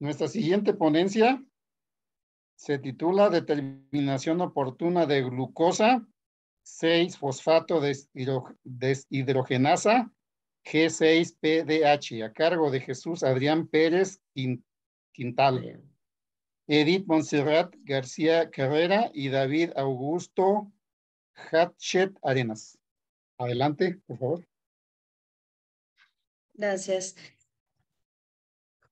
Nuestra siguiente ponencia se titula Determinación oportuna de glucosa 6-fosfato deshidrogenasa G6PDH a cargo de Jesús Adrián Pérez Quintal, Edith Montserrat García Carrera y David Augusto Hatchet Arenas. Adelante, por favor. Gracias.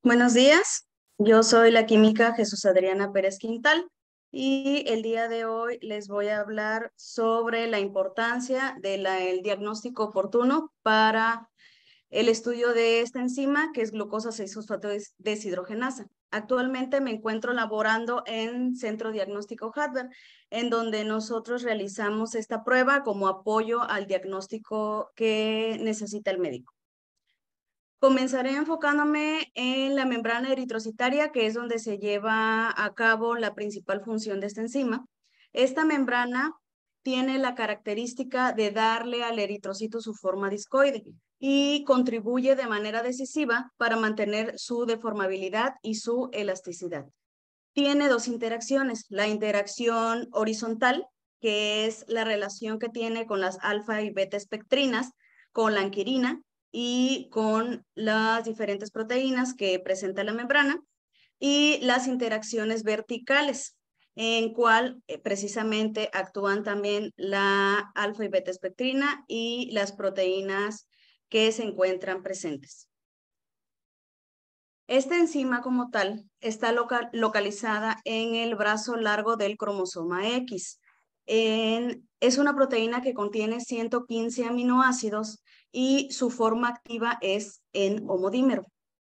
Buenos días. Yo soy la química Jesús Adriana Pérez Quintal y el día de hoy les voy a hablar sobre la importancia del diagnóstico oportuno para el estudio de esta enzima que es glucosa 6-fosfato deshidrogenasa. Actualmente me encuentro laborando en Centro Diagnóstico Hardware, en donde nosotros realizamos esta prueba como apoyo al diagnóstico que necesita el médico. Comenzaré enfocándome en la membrana eritrocitaria, que es donde se lleva a cabo la principal función de esta enzima. Esta membrana tiene la característica de darle al eritrocito su forma discoide y contribuye de manera decisiva para mantener su deformabilidad y su elasticidad. Tiene dos interacciones, la interacción horizontal, que es la relación que tiene con las alfa y beta espectrinas, con la anquirina, y con las diferentes proteínas que presenta la membrana y las interacciones verticales, en cual eh, precisamente actúan también la alfa y beta espectrina y las proteínas que se encuentran presentes. Esta enzima como tal está localizada en el brazo largo del cromosoma X. es una proteína que contiene 115 aminoácidos y su forma activa es en homodímero.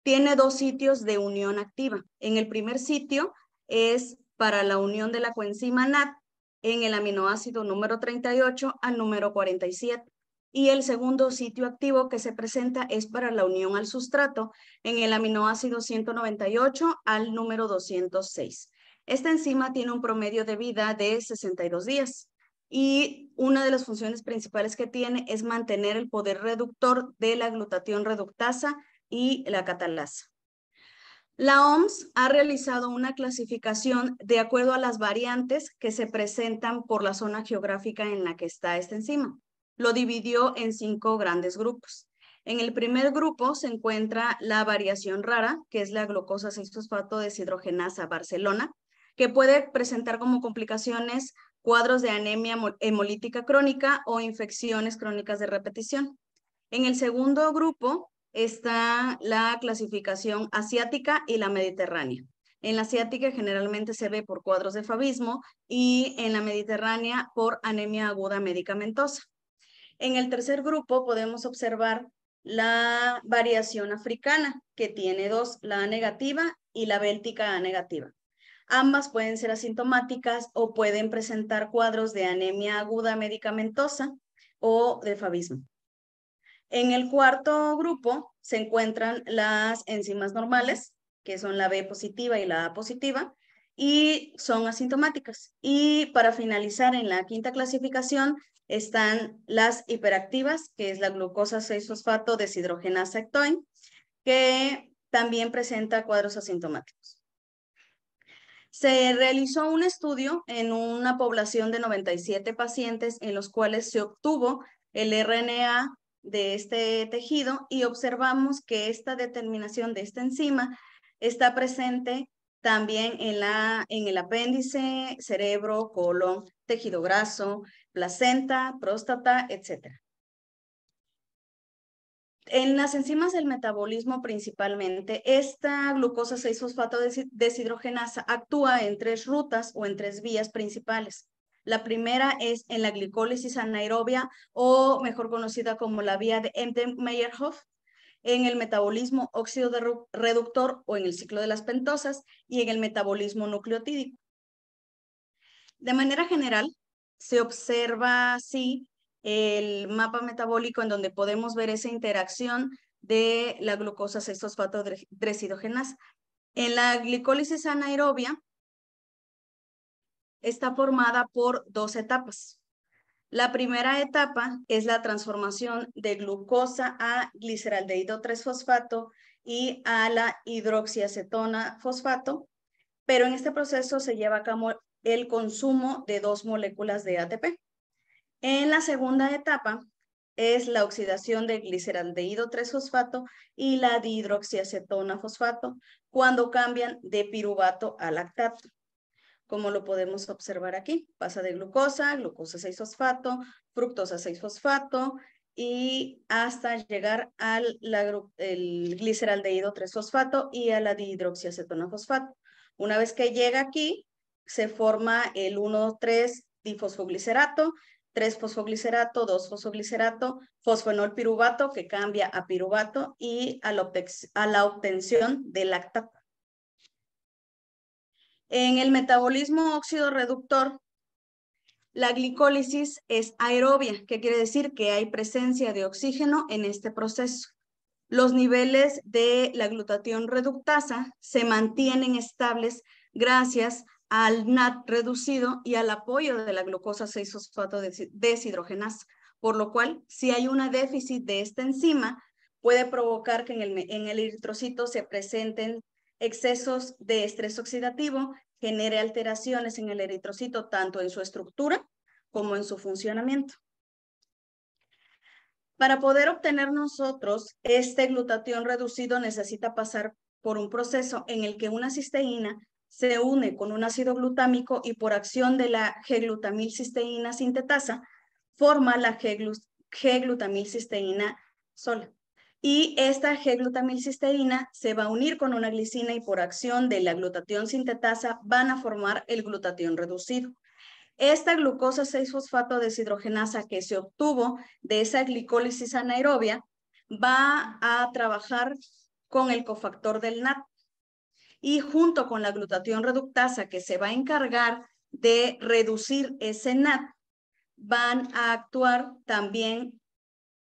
Tiene dos sitios de unión activa. En el primer sitio es para la unión de la coenzima NAT en el aminoácido número 38 al número 47. Y el segundo sitio activo que se presenta es para la unión al sustrato en el aminoácido 198 al número 206. Esta enzima tiene un promedio de vida de 62 días y una de las funciones principales que tiene es mantener el poder reductor de la glutatión reductasa y la catalasa. La OMS ha realizado una clasificación de acuerdo a las variantes que se presentan por la zona geográfica en la que está esta enzima. Lo dividió en cinco grandes grupos. En el primer grupo se encuentra la variación rara, que es la glucosa 6-fosfato deshidrogenasa Barcelona, que puede presentar como complicaciones cuadros de anemia hemolítica crónica o infecciones crónicas de repetición. En el segundo grupo está la clasificación asiática y la mediterránea. En la asiática generalmente se ve por cuadros de fabismo y en la mediterránea por anemia aguda medicamentosa. En el tercer grupo podemos observar la variación africana, que tiene dos, la negativa y la béltica negativa. Ambas pueden ser asintomáticas o pueden presentar cuadros de anemia aguda medicamentosa o de fabismo. En el cuarto grupo se encuentran las enzimas normales, que son la B positiva y la A positiva, y son asintomáticas. Y para finalizar, en la quinta clasificación están las hiperactivas, que es la glucosa 6-fosfato deshidrogenasa ectoin, que también presenta cuadros asintomáticos. Se realizó un estudio en una población de 97 pacientes en los cuales se obtuvo el RNA de este tejido y observamos que esta determinación de esta enzima está presente también en, la, en el apéndice, cerebro, colon, tejido graso, placenta, próstata, etc. En las enzimas del metabolismo principalmente, esta glucosa 6-fosfato deshidrogenasa actúa en tres rutas o en tres vías principales. La primera es en la glicólisis anaerobia o mejor conocida como la vía de Emden-Meyerhoff, en el metabolismo óxido reductor o en el ciclo de las pentosas y en el metabolismo nucleotídico. De manera general, se observa así el mapa metabólico en donde podemos ver esa interacción de la glucosa 6 fosfato 3 En la glicólisis anaerobia está formada por dos etapas. La primera etapa es la transformación de glucosa a gliceraldehído 3-fosfato y a la hidroxiacetona fosfato, pero en este proceso se lleva a cabo el consumo de dos moléculas de ATP. En la segunda etapa es la oxidación del gliceraldehído 3-fosfato y la dihidroxiacetona-fosfato cuando cambian de piruvato a lactato. Como lo podemos observar aquí, pasa de glucosa, glucosa 6-fosfato, fructosa 6-fosfato y hasta llegar al el gliceraldehído 3-fosfato y a la dihidroxiacetona-fosfato. Una vez que llega aquí, se forma el 1,3 difosfoglicerato 3 fosfoglicerato, 2 fosfoglicerato, fosfenol que cambia a piruvato y a la, obtención de lactato. En el metabolismo óxido reductor, la glicólisis es aerobia, que quiere decir que hay presencia de oxígeno en este proceso. Los niveles de la glutatión reductasa se mantienen estables gracias a al NAT reducido y al apoyo de la glucosa 6-fosfato deshidrogenasa, por lo cual si hay un déficit de esta enzima puede provocar que en el, en el eritrocito se presenten excesos de estrés oxidativo, genere alteraciones en el eritrocito tanto en su estructura como en su funcionamiento. Para poder obtener nosotros este glutatión reducido necesita pasar por un proceso en el que una cisteína se une con un ácido glutámico y por acción de la G-glutamilcisteína sintetasa forma la G-glutamilcisteína sola. Y esta G-glutamilcisteína se va a unir con una glicina y por acción de la glutatión sintetasa van a formar el glutatión reducido. Esta glucosa 6-fosfato deshidrogenasa que se obtuvo de esa glicólisis anaerobia va a trabajar con el cofactor del NAT y junto con la glutatión reductasa que se va a encargar de reducir ese NAT, van a actuar también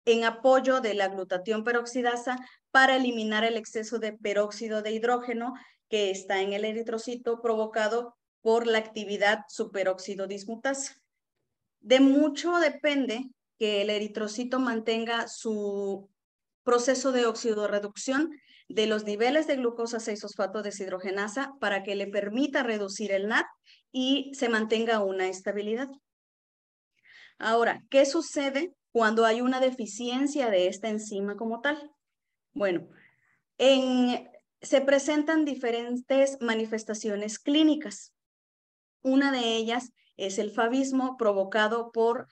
en apoyo de la glutatión peroxidasa para eliminar el exceso de peróxido de hidrógeno que está en el eritrocito provocado por la actividad superóxido dismutasa. De mucho depende que el eritrocito mantenga su proceso de oxidorreducción de los niveles de glucosa 6-fosfato deshidrogenasa para que le permita reducir el NAD y se mantenga una estabilidad. Ahora, ¿qué sucede cuando hay una deficiencia de esta enzima como tal? Bueno, se presentan diferentes manifestaciones clínicas. Una de ellas es el fabismo provocado por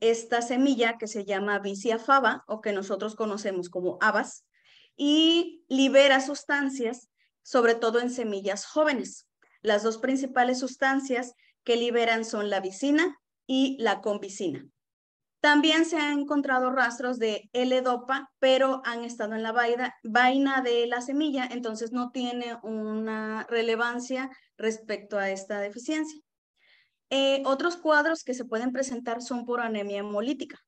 esta semilla que se llama vicia fava o que nosotros conocemos como habas y libera sustancias, sobre todo en semillas jóvenes. Las dos principales sustancias que liberan son la vicina y la convicina. También se han encontrado rastros de L-dopa, pero han estado en la vaina de la semilla, entonces no tiene una relevancia respecto a esta deficiencia. Eh, otros cuadros que se pueden presentar son por anemia hemolítica.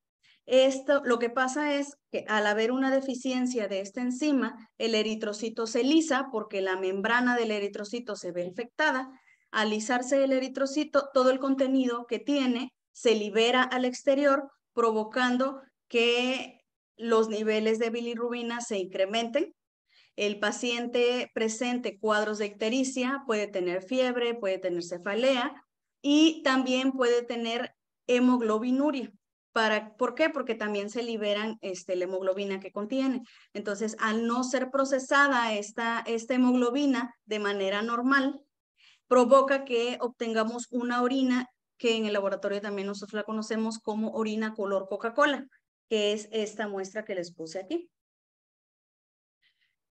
Esto, lo que pasa es que al haber una deficiencia de esta enzima, el eritrocito se lisa porque la membrana del eritrocito se ve infectada. Al lisarse el eritrocito, todo el contenido que tiene se libera al exterior, provocando que los niveles de bilirrubina se incrementen. El paciente presente cuadros de ictericia, puede tener fiebre, puede tener cefalea, y también puede tener hemoglobinuria. Para, ¿Por qué? Porque también se liberan este, la hemoglobina que contiene. Entonces, al no ser procesada esta, hemoglobina de manera normal, provoca que obtengamos una orina que en el laboratorio también nosotros la conocemos como orina color Coca-Cola, que es esta muestra que les puse aquí.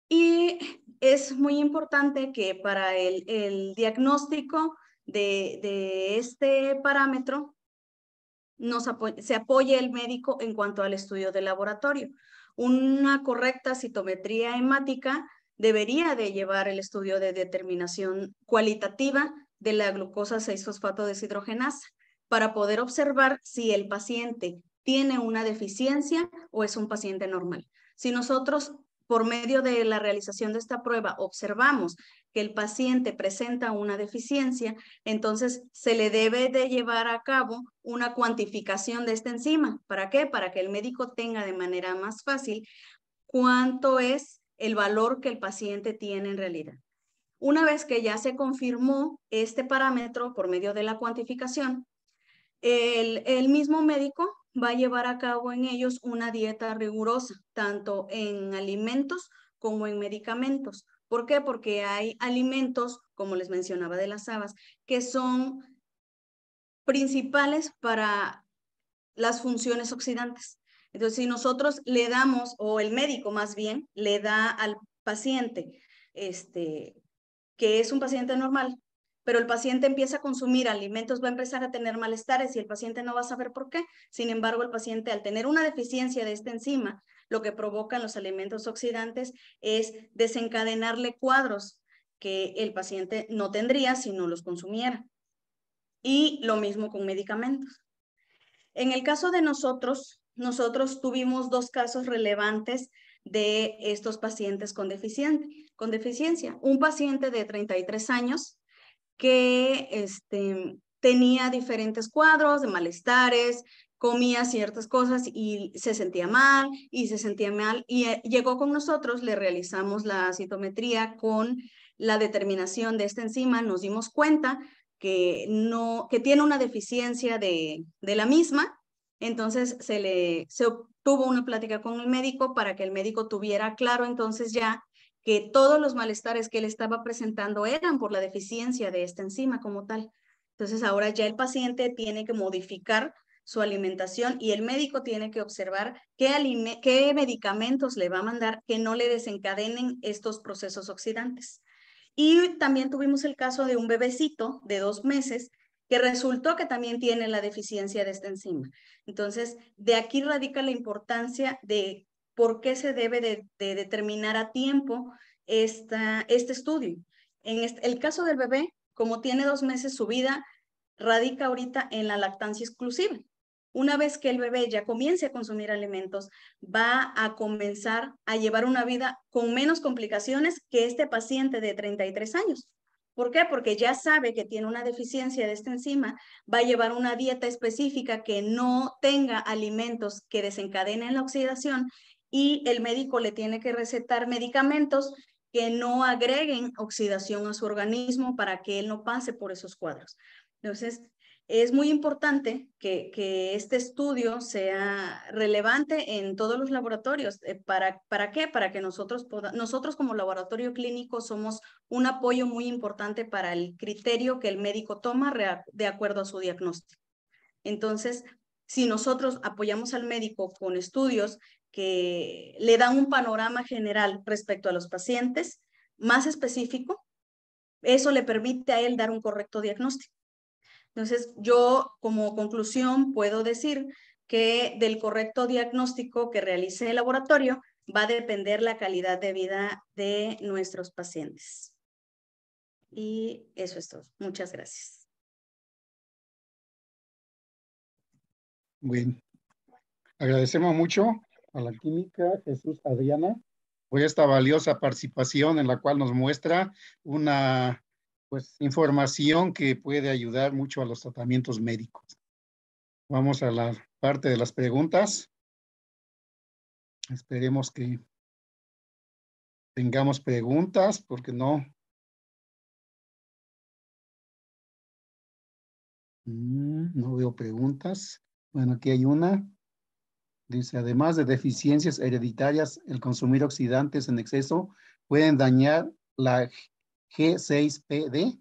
Y es muy importante que para el diagnóstico de, este parámetro, se apoya el médico en cuanto al estudio de laboratorio. Una correcta citometría hemática debería de llevar el estudio de determinación cualitativa de la glucosa 6-fosfato deshidrogenasa para poder observar si el paciente tiene una deficiencia o es un paciente normal. Si nosotros por medio de la realización de esta prueba observamos que el paciente presenta una deficiencia, entonces se le debe de llevar a cabo una cuantificación de esta enzima. ¿Para qué? Para que el médico tenga de manera más fácil cuánto es el valor que el paciente tiene en realidad. Una vez que ya se confirmó este parámetro por medio de la cuantificación, el, el mismo médico va a llevar a cabo en ellos una dieta rigurosa, tanto en alimentos como en medicamentos. ¿Por qué? Porque hay alimentos, como les mencionaba de las habas, que son principales para las funciones oxidantes. Entonces, si nosotros le damos, o el médico más bien, le da al paciente, este, que es un paciente normal, pero el paciente empieza a consumir alimentos, va a empezar a tener malestares y el paciente no va a saber por qué. Sin embargo, el paciente al tener una deficiencia de esta enzima, lo que provocan los alimentos oxidantes es desencadenarle cuadros que el paciente no tendría si no los consumiera. Y lo mismo con medicamentos. En el caso de nosotros, nosotros tuvimos dos casos relevantes de estos pacientes con, con deficiencia. Un paciente de 33 años que este, tenía diferentes cuadros de malestares, comía ciertas cosas y se sentía mal y se sentía mal y eh, llegó con nosotros, le realizamos la citometría con la determinación de esta enzima, nos dimos cuenta que, no, que tiene una deficiencia de, de la misma, entonces se le se obtuvo una plática con el médico para que el médico tuviera claro entonces ya que todos los malestares que él estaba presentando eran por la deficiencia de esta enzima como tal. Entonces ahora ya el paciente tiene que modificar su alimentación y el médico tiene que observar qué, qué medicamentos le va a mandar que no le desencadenen estos procesos oxidantes. Y también tuvimos el caso de un bebecito de dos meses que resultó que también tiene la deficiencia de esta enzima. Entonces, de aquí radica la importancia de por qué se debe de, determinar a tiempo esta, este estudio. En el caso del bebé, como tiene dos meses su vida, radica ahorita en la lactancia exclusiva. Una vez que el bebé ya comience a consumir alimentos, va a comenzar a llevar una vida con menos complicaciones que este paciente de 33 años. ¿Por qué? Porque ya sabe que tiene una deficiencia de esta enzima, va a llevar una dieta específica que no tenga alimentos que desencadenen la oxidación y el médico le tiene que recetar medicamentos que no agreguen oxidación a su organismo para que él no pase por esos cuadros. Entonces, es muy importante que, este estudio sea relevante en todos los laboratorios. Eh, ¿Para, para qué? Para que nosotros, nosotros como laboratorio clínico somos un apoyo muy importante para el criterio que el médico toma de acuerdo a su diagnóstico. Entonces, si nosotros apoyamos al médico con estudios que le da un panorama general respecto a los pacientes, más específico. Eso le permite a él dar un correcto diagnóstico. Entonces, yo como conclusión puedo decir que del correcto diagnóstico que realice el laboratorio va a depender la calidad de vida de nuestros pacientes. Y eso es todo. Muchas gracias. Bien. Agradecemos mucho a la química Jesús Adriana por esta valiosa participación en la cual nos muestra una pues, información que puede ayudar mucho a los tratamientos médicos. Vamos a la parte de las preguntas. Esperemos que tengamos preguntas porque no. Mm, no veo preguntas. Bueno, aquí hay una. Dice, además de deficiencias hereditarias, el consumir oxidantes en exceso pueden dañar la G6PD.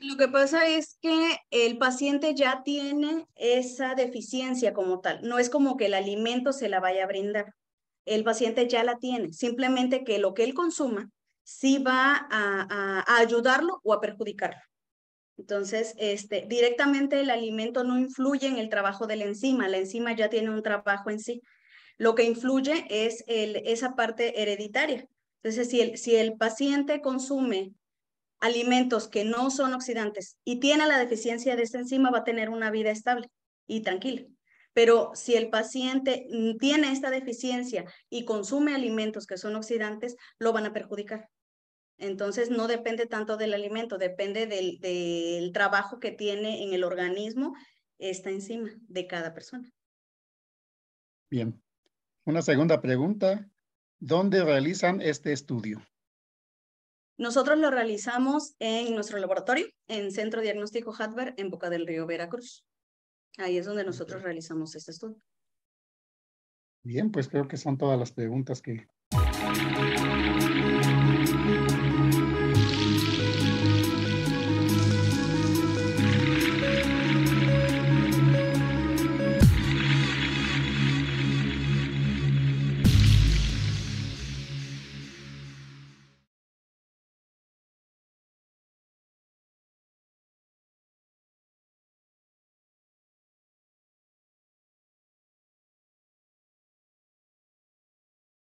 Lo que pasa es que el paciente ya tiene esa deficiencia como tal. No es como que el alimento se la vaya a brindar. El paciente ya la tiene. Simplemente que lo que él consuma sí va a, a ayudarlo o a perjudicarlo. Entonces, este, directamente el alimento no influye en el trabajo de la enzima, la enzima ya tiene un trabajo en sí. Lo que influye es esa parte hereditaria. Entonces, si si el paciente consume alimentos que no son oxidantes y tiene la deficiencia de esta enzima, va a tener una vida estable y tranquila. Pero si el paciente tiene esta deficiencia y consume alimentos que son oxidantes, lo van a perjudicar. Entonces no depende tanto del alimento, depende del, trabajo que tiene en el organismo esta encima de cada persona. Bien. Una segunda pregunta. ¿Dónde realizan este estudio? Nosotros lo realizamos en nuestro laboratorio, en Centro Diagnóstico Hadver, en Boca del Río Veracruz. Ahí es donde nosotros realizamos este estudio. Bien, pues creo que son todas las preguntas que...